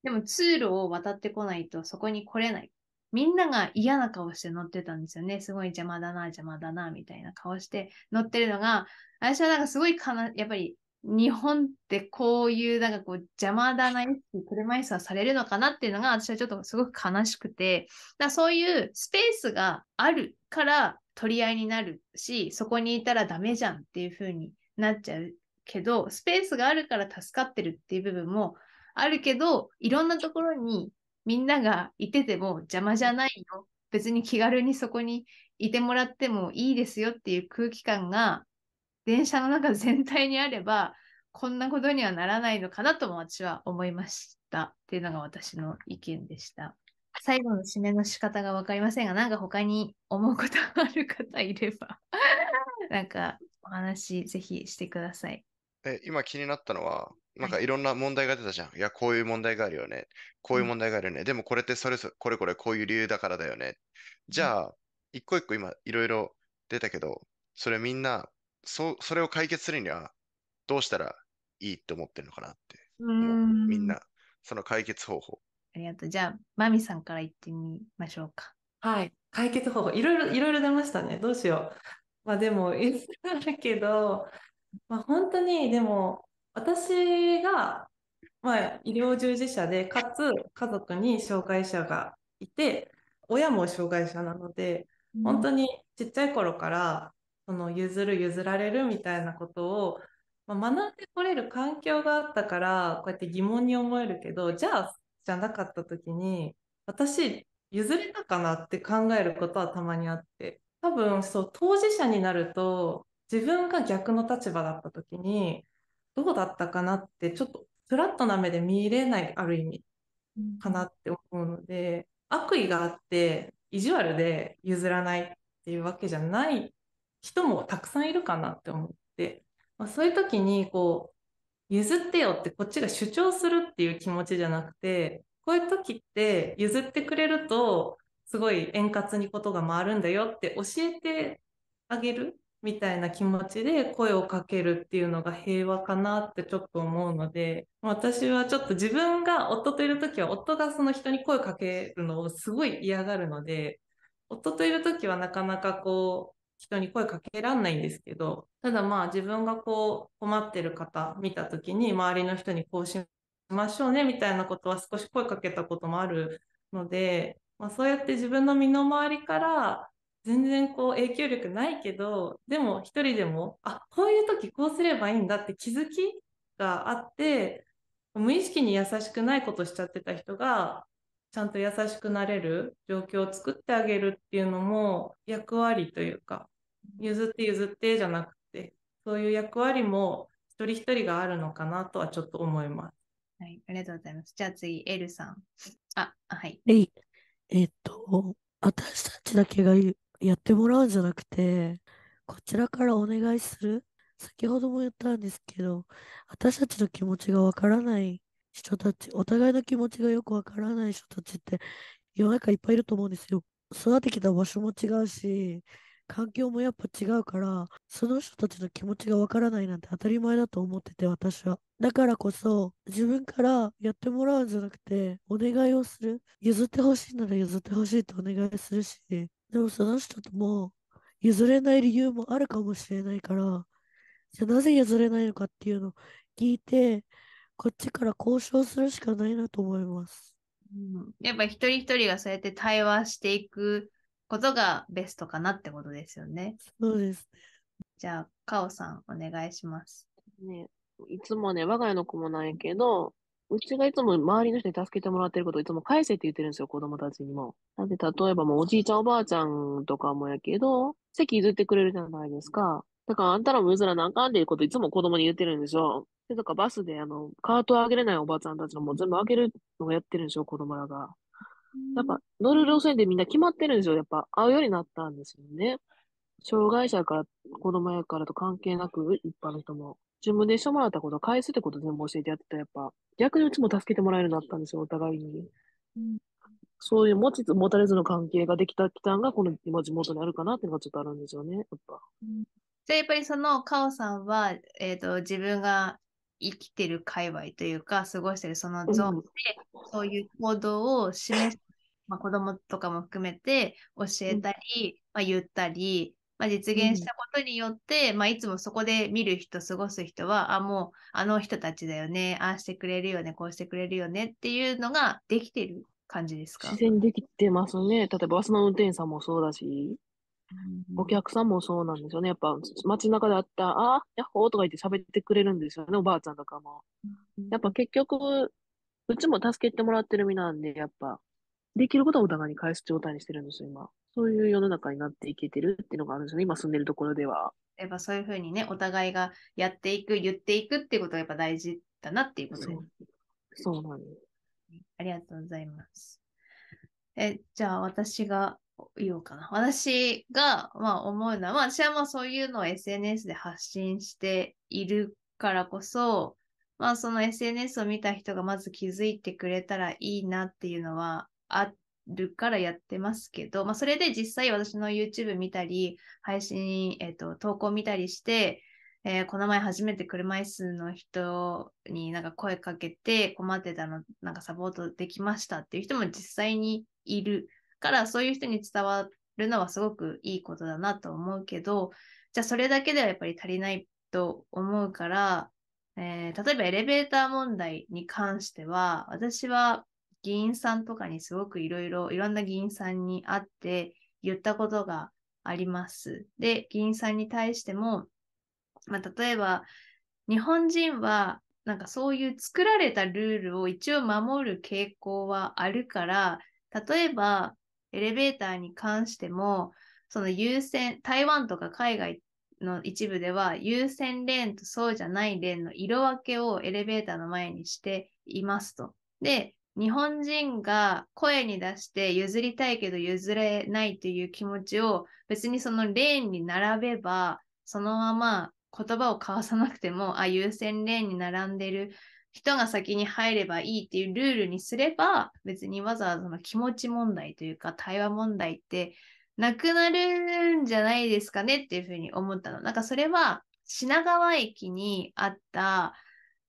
でも通路を渡ってこないとそこに来れない。みんなが嫌な顔して乗ってたんですよね。すごい邪魔だな、邪魔だな、みたいな顔して乗ってるのが、私はなんかすごいかな、やっぱり日本ってこういうなんかこう邪魔だな意識、車椅子はされるのかなっていうのが私はちょっとすごく悲しくて、だそういうスペースがあるから取り合いになるし、そこにいたらダメじゃんっていう風になっちゃうけど、スペースがあるから助かってるっていう部分もあるけど、いろんなところにみんながいてても邪魔じゃないよ。別に気軽にそこにいてもらってもいいですよっていう空気感が電車の中全体にあれば、こんなことにはならないのかなとも私は思いましたっていうのが私の意見でした。最後の締めの仕方が分かりませんが、なんか他に思うことある方いれば なんかお話ぜひしてください。え今気になったのは、なんかいろんな問題が出たじゃん。いや、こういう問題があるよね。こういう問題があるよね。うん、でもこれってそれれ、これこれこういう理由だからだよね。じゃあ、うん、一個一個今いろいろ出たけど、それみんなそそれを解決するにはどうしたらいいって思ってるのかなって。うんみんな、その解決方法。ありがとう。じゃあ、マミさんから言ってみましょうか。はい。解決方法。いろいろ、いろいろ出ましたね。どうしよう。まあでも、いろいろあるけど、まあ本当に、でも、私が、まあ、医療従事者で、かつ家族に障害者がいて、親も障害者なので、本当にちっちゃい頃からその譲る譲られるみたいなことを、まあ、学んでこれる環境があったからこうやって疑問に思えるけどじゃあじゃなかった時に私譲れたかなって考えることはたまにあって多分そう当事者になると自分が逆の立場だった時にどうだったかなってちょっとフラットな目で見れないある意味かなって思うので、うん、悪意があって意地悪で譲らないっていうわけじゃない人もたくさんいるかなって思って、まあ、そういう時にこう譲ってよってこっちが主張するっていう気持ちじゃなくてこういう時って譲ってくれるとすごい円滑にことが回るんだよって教えてあげるみたいな気持ちで声をかけるっていうのが平和かなってちょっと思うので私はちょっと自分が夫といる時は夫がその人に声をかけるのをすごい嫌がるので夫といる時はなかなかこう人に声かけらんないんですけど、ただまあ自分がこう困ってる方見た時に周りの人にこうしましょうねみたいなことは少し声かけたこともあるので、まあ、そうやって自分の身の回りから全然こう影響力ないけど、でも一人でも、あ、こういう時こうすればいいんだって気づきがあって、無意識に優しくないことしちゃってた人が、ちゃんと優しくなれる状況を作ってあげるっていうのも役割というか譲って譲ってじゃなくてそういう役割も一人一人があるのかなとはちょっと思います。はい、ありがとうございます。じゃあ次、エルさん。あ、はい。ええっと、私たちだけがやってもらうんじゃなくて、こちらからお願いする。先ほども言ったんですけど、私たちの気持ちがわからない人たち、お互いの気持ちがよくわからない人たちって世の中いっぱいいると思うんですよ。育ってきた場所も違うし、環境もやっぱ違うから、その人たちの気持ちがわからないなんて当たり前だと思ってて、私は。だからこそ、自分からやってもらうんじゃなくて、お願いをする。譲ってほしいなら譲ってほしいとお願いするし、でもその人とも譲れない理由もあるかもしれないから、じゃあなぜ譲れないのかっていうのを聞いて、こっちから交渉するしかないなと思います。うん、やっぱ一人一人がそうやって対話していくことがベストかなってことですよね。そうですね。じゃあ、カオさん、お願いします。ね、いつもね、我が家の子もなんやけど、うちがいつも周りの人に助けてもらってることをいつも返せって言ってるんですよ、子供たちにも。なんで、例えばもうおじいちゃんおばあちゃんとかもやけど、席譲ってくれるじゃないですか。だからあんたらも譲らなあかんっていうこといつも子供に言ってるんでしょ。で、とかバスで、あの、カートを上げれないおばちゃんたちのもう全部上げるのをやってるんですよ、子供らが。やっぱ、乗る路線でみんな決まってるんですよ。やっぱ、会うようになったんですよね。障害者から、子供やからと関係なく、一般の人も。自分でしてもらったこと、返すってこと全部教えてやってたやっぱ、逆にうちも助けてもらえるようになったんですよ、お互いに。そういう持ちつ持たれずの関係ができた期間が、この今地元にあるかなっていうのがちょっとあるんですよね、やっぱ。じゃあやっぱりその、かおさんは、えっ、ー、と、自分が生きてる界隈というか過ごしてるそのゾーンで、そういう行動を示す、まあ、子供とかも含めて教えたり、まあ、言ったり、まあ、実現したことによって、まあ、いつもそこで見る人過ごす人はあもうあの人たちだよねああしてくれるよねこうしてくれるよねっていうのができてる感じですか自然にできてますね例えばバスの運転手さんもそうだしお客さんもそうなんですよね。やっぱ街中であったああ、ヤッホーとか言って喋ってくれるんですよね、おばあちゃんとかも。やっぱ結局、うちも助けてもらってる身なんで、やっぱ、できることをお互いに返す状態にしてるんですよ、今。そういう世の中になっていけてるっていうのがあるんですよね、今住んでるところでは。やっぱそういうふうにね、お互いがやっていく、言っていくっていうことがやっぱ大事だなっていうことです。そうなんです。ありがとうございます。え、じゃあ私が言おうかな。私が、まあ、思うのは、私はまあそういうのを SNS で発信しているからこそ、まあ、その SNS を見た人がまず気づいてくれたらいいなっていうのはあるからやってますけど、まあ、それで実際私の YouTube 見たり、配信、えっ、ー、と、投稿見たりして、えー、この前初めて車椅子の人になんか声かけて困ってたの、なんかサポートできましたっていう人も実際にいるからそういう人に伝わるのはすごくいいことだなと思うけど、じゃあそれだけではやっぱり足りないと思うから、えー、例えばエレベーター問題に関しては、私は議員さんとかにすごくいろいろ、いろんな議員さんに会って言ったことがあります。で、議員さんに対しても、まあ、例えば、日本人はなんかそういう作られたルールを一応守る傾向はあるから、例えば、エレベーターに関しても、その優先、台湾とか海外の一部では優先レーンとそうじゃないレーンの色分けをエレベーターの前にしていますと。で、日本人が声に出して譲りたいけど譲れないという気持ちを別にそのレーンに並べばそのまま言葉を交わさなくてもあ優先レーンに並んでる人が先に入ればいいっていうルールにすれば別にわざわざの気持ち問題というか対話問題ってなくなるんじゃないですかねっていうふうに思ったの。なんかそれは品川駅にあった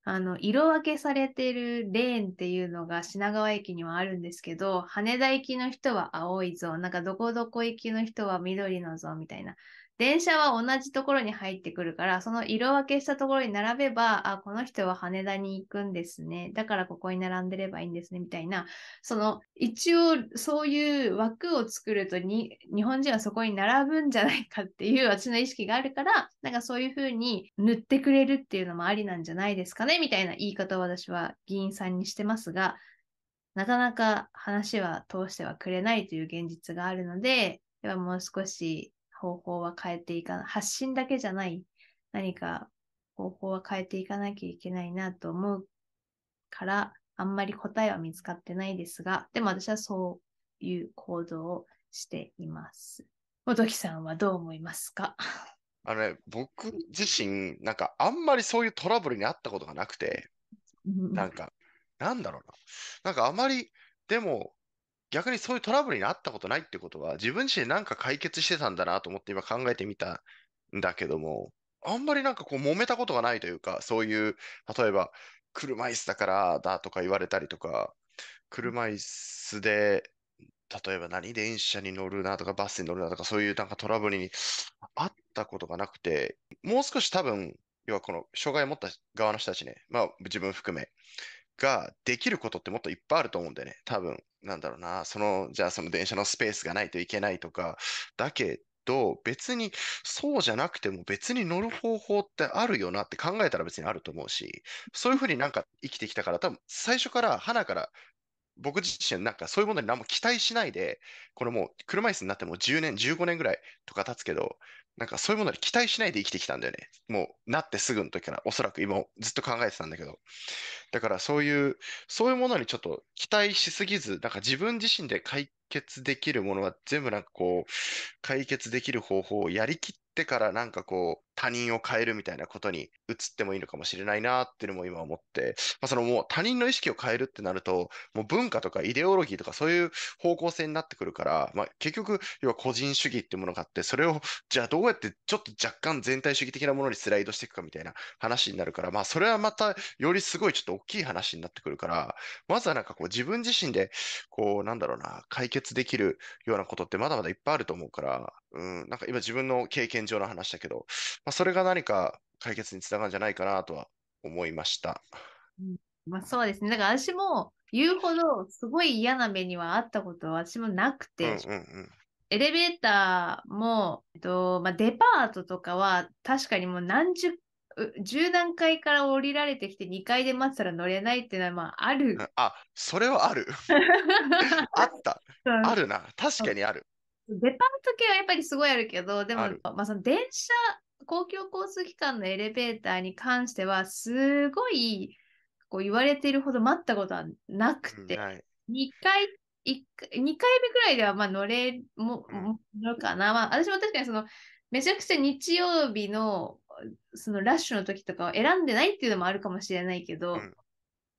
あの色分けされてるレーンっていうのが品川駅にはあるんですけど羽田行きの人は青いぞなんかどこどこ行きの人は緑のぞみたいな電車は同じところに入ってくるから、その色分けしたところに並べば、あ、この人は羽田に行くんですね。だからここに並んでればいいんですね、みたいな。その、一応そういう枠を作るとに、日本人はそこに並ぶんじゃないかっていう私の意識があるから、なんかそういう風に塗ってくれるっていうのもありなんじゃないですかね、みたいな言い方を私は議員さんにしてますが、なかなか話は通してはくれないという現実があるので、ではもう少し方法は変えていかな、発信だけじゃない何か方法は変えていかなきゃいけないなと思うから、あんまり答えは見つかってないですが、でも私はそういう行動をしています。もどきさんはどう思いますかあの、ね、僕自身、なんかあんまりそういうトラブルにあったことがなくて、なんか、なんだろうな。なんかあまり、でも、逆にそういうトラブルにあったことないってことは、自分自身なんか解決してたんだなと思って今考えてみたんだけども、あんまりなんかこう揉めたことがないというか、そういう、例えば、車椅子だからだとか言われたりとか、車椅子で、例えば何電車に乗るなとかバスに乗るなとかそういうなんかトラブルにあったことがなくて、もう少し多分、要はこの障害を持った側の人たちね、まあ自分含め、ができることってもっといっぱいあると思うんだよね、多分。なんだろうな、その、じゃあその電車のスペースがないといけないとか、だけど、別にそうじゃなくても別に乗る方法ってあるよなって考えたら別にあると思うし、そういうふうになんか生きてきたから多分最初から、花から僕自身なんかそういうものに何も期待しないで、これもう車椅子になっても10年、15年ぐらいとか経つけど、なんかそういうものに期待しないで生きてきたんだよね。もう、なってすぐの時から、おそらく今ずっと考えてたんだけど。だからそういう、そういうものにちょっと期待しすぎず、なんか自分自身で解決できるものは全部なんかこう、解決できる方法をやりきっってからなんかこう、他人を変えるみたいなことに移ってもいいのかもしれないなっていうのも今思って、まあ、そのもう他人の意識を変えるってなると、もう文化とかイデオロギーとかそういう方向性になってくるから、まあ、結局、要は個人主義ってものがあって、それをじゃあどうやってちょっと若干全体主義的なものにスライドしていくかみたいな話になるから、まあそれはまたよりすごいちょっと大きい話になってくるから、まずはなんかこう自分自身で、こうなんだろうな、解決できるようなことってまだまだいっぱいあると思うから、うん、なんか今自分の経験上の話だけど、まあ、それが何か解決につながるんじゃないかなとは思いました。まあ、そうですね。だから私も言うほどすごい嫌な目にはあったことは私もなくて、うんうんうん、エレベーターも、えっとまあ、デパートとかは確かにもう何十十0段階から降りられてきて2階で待ったら乗れないっていうのはまあある。あそれはある。あった。あるな。確かにある。デパート系はやっぱりすごいあるけど、でも、まあ、その電車、公共交通機関のエレベーターに関しては、すごいこう言われているほど待ったことはなくて、は回、2回、1 2回目ぐらいではまあ乗れも、乗るかな。まあ、私も確かにその、めちゃくちゃ日曜日のそのラッシュの時とかを選んでないっていうのもあるかもしれないけど、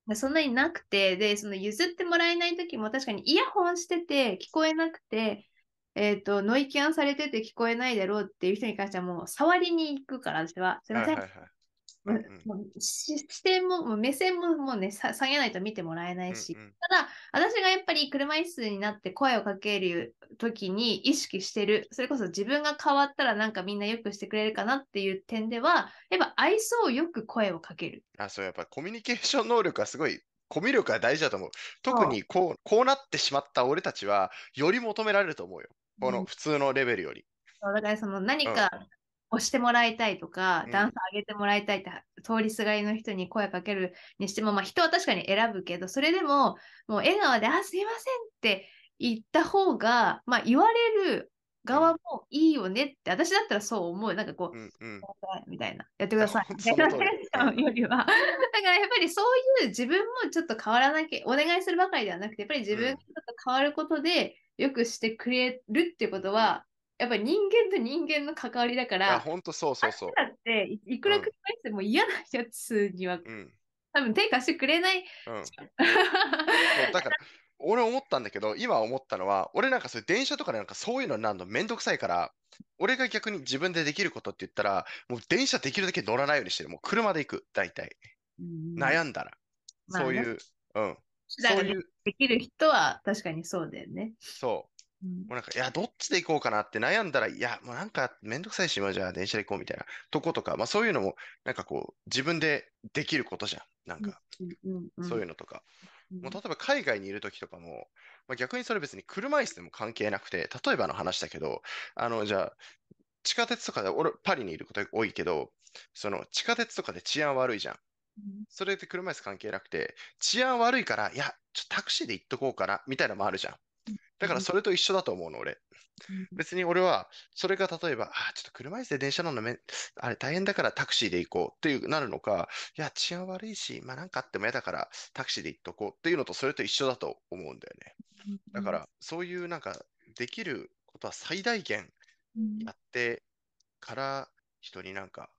うん、そんなになくて、で、その譲ってもらえない時も確かにイヤホンしてて聞こえなくて、えっ、ー、と、ノイキャンされてて聞こえないだろうっていう人に関しては、もう触りに行くから、私は。すいません。もう視点も目線ももうね下げないと見てもらえないし、うんうん、ただ私がやっぱり車椅子になって声をかける時に意識してるそれこそ自分が変わったらなんかみんなよくしてくれるかなっていう点ではやっぱ愛想よく声をかけるあそうやっぱコミュニケーション能力はすごいコミュ力が大事だと思う特にこうこうなってしまった俺たちはより求められると思うよこの普通のレベルより。そうだからその何か押してもらいたいとか、うん、ダンス上げてもらいたいって通りすがりの人に声かけるにしても、まあ、人は確かに選ぶけどそれでももう笑顔で「あすいません」って言った方が、まあ、言われる側もいいよねって、私だったらそう思う。なんかこう、うんうん、みたいな、やってください。みたいなよりは。だからやっぱりそういう自分もちょっと変わらなきゃ、お願いするばかりではなくて、やっぱり自分がちょっと変わることで、良くしてくれるってことは、やっぱり人間と人間の関わりだから、本当そうそうそう。だっていくら考しても嫌なやつには、うん、多分手貸してくれない。うん、だから俺思ったんだけど、今思ったのは、俺なんかそういう電車とかなんかそういうのなんのめんどくさいから、俺が逆に自分でできることって言ったら、もう電車できるだけ乗らないようにしてる。もう車で行く、大体。悩んだら。そういう、うん。できる人は確かにそうだよね。そう。もうなんか、いや、どっちで行こうかなって悩んだら、いや、もうなんか、めんどくさいし、今じゃあ電車で行こうみたいなとことか、まあそういうのも、なんかこう、自分でできることじゃん。なんか、そういうのとか。もう例えば海外にいる時とかも、まあ、逆にそれ別に車椅子でも関係なくて、例えばの話だけど、あの、じゃあ、地下鉄とかで、俺、パリにいることが多いけど、その地下鉄とかで治安悪いじゃん。それって車椅子関係なくて、治安悪いから、いや、ちょタクシーで行っとこうかな、みたいなのもあるじゃん。だからそれと一緒だと思うの、俺。別に俺は、それが例えば、あ、ちょっと車椅子で電車乗るのめ、あれ大変だからタクシーで行こうっていうなるのか、いや、治安悪いし、まあなんかあっても嫌だからタクシーで行っとこうっていうのとそれと一緒だと思うんだよね。だから、そういうなんか、できることは最大限やってから、人になんか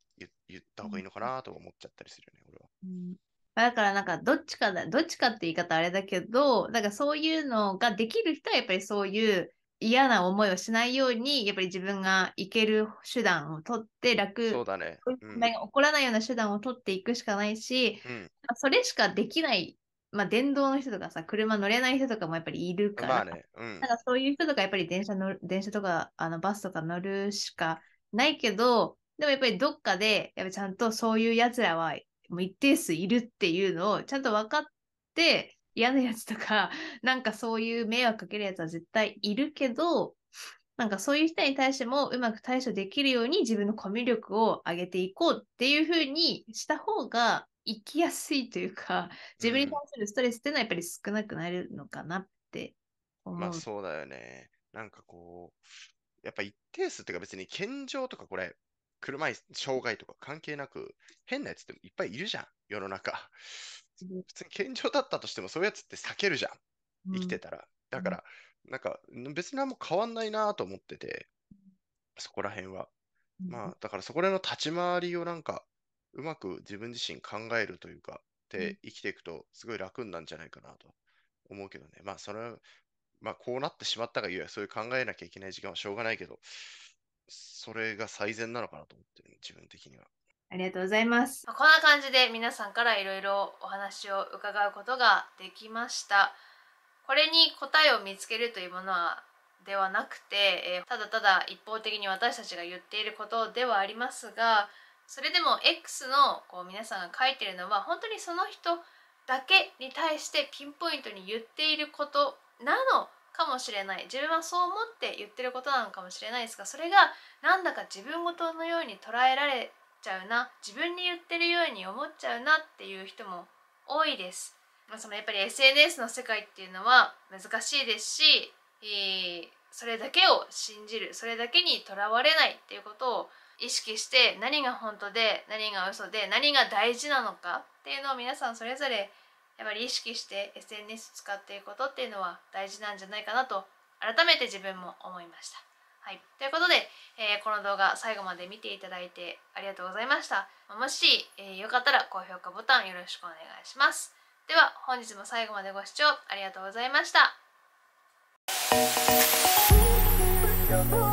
言った方がいいのかなと思っちゃったりするよね、俺は。だからなんかどっちかだ、どっちかって言い方あれだけど、なんかそういうのができる人はやっぱりそういう嫌な思いをしないように、やっぱり自分が行ける手段を取って楽、そうだね。うん、起こらないような手段を取っていくしかないし、うん、それしかできない、まあ電動の人とかさ、車乗れない人とかもやっぱりいるから、まあねうん、なんかそういう人とかやっぱり電車の電車とかあのバスとか乗るしかないけど、でもやっぱりどっかで、やっぱちゃんとそういうやつらはもう一定数いるっていうのをちゃんと分かって、嫌なやつとか、なんかそういう迷惑かけるやつは絶対いるけど、なんかそういう人に対してもうまく対処できるように自分のコミュ力を上げていこうっていうふうにした方が生きやすいというか、自分に対するストレスっていうのはやっぱり少なくなるのかなって思う。まあそうだよね。なんかこう、やっぱ一定数っていうか別に健常とかこれ車い障害とか関係なく、変なやつっていっぱいいるじゃん、世の中。普通に健常だったとしても、そういうやつって避けるじゃん、生きてたら。うん、だから、なんか別に何も変わんないなと思ってて、そこら辺は。まあ、だからそこら辺の立ち回りをなんか、うまく自分自身考えるというか、で生きていくと、すごい楽なんじゃないかなと思うけどね。まあ、それまあ、こうなってしまったがゆえ、そういう考えなきゃいけない時間はしょうがないけど、それが最善なのかなと思ってる、自分的には。ありがとうございます。こんな感じで皆さんからいろいろお話を伺うことができました。これに答えを見つけるというものはではなくて、えただただ一方的に私たちが言っていることではありますがそれでも X のこう皆さんが書いてるのは本当にその人だけに対してピンポイントに言っていることなのかもしれない自分はそう思って言ってることなのかもしれないですがそれがなんだか自分事のように捉えられちゃうな自分に言ってるように思っちゃうなっていう人も多いです。そのやっぱり SNS の世界っていうのは難しいですし、えー、それだけを信じるそれだけにとらわれないっていうことを意識して何が本当で何が嘘で何が大事なのかっていうのを皆さんそれぞれやっぱり意識して SNS 使っていくことっていうのは大事なんじゃないかなと改めて自分も思いました。はい、ということで、えー、この動画最後まで見ていただいてありがとうございました。もし、えー、よかったら高評価ボタンよろしくお願いします。では本日も最後までご視聴ありがとうございました。